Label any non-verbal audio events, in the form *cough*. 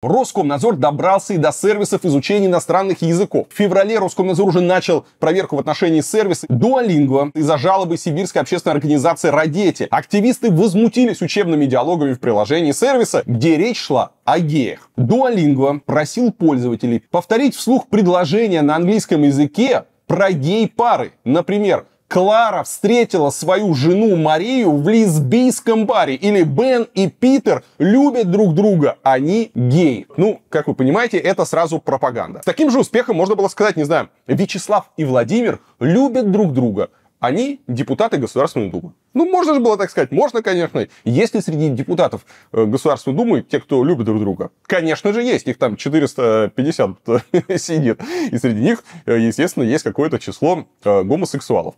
Роскомнадзор добрался и до сервисов изучения иностранных языков. В феврале Роскомнадзор уже начал проверку в отношении сервиса Duolingo из-за жалобы сибирской общественной организации «Радете». Активисты возмутились учебными диалогами в приложении сервиса, где речь шла о геях. Duolingo просил пользователей повторить вслух предложение на английском языке про гей-пары. Например, Клара встретила свою жену Марию в лесбийском баре. Или Бен и Питер любят друг друга, они геи. Ну, как вы понимаете, это сразу пропаганда. С таким же успехом можно было сказать, не знаю, Вячеслав и Владимир любят друг друга. Они депутаты Государственной Думы. Ну, можно же было так сказать. Можно, конечно. Есть ли среди депутатов э, Государственной Думы те, кто любит друг друга? Конечно же, есть. Их там 450 *laughs* сидит. И среди них, э, естественно, есть какое-то число э, гомосексуалов.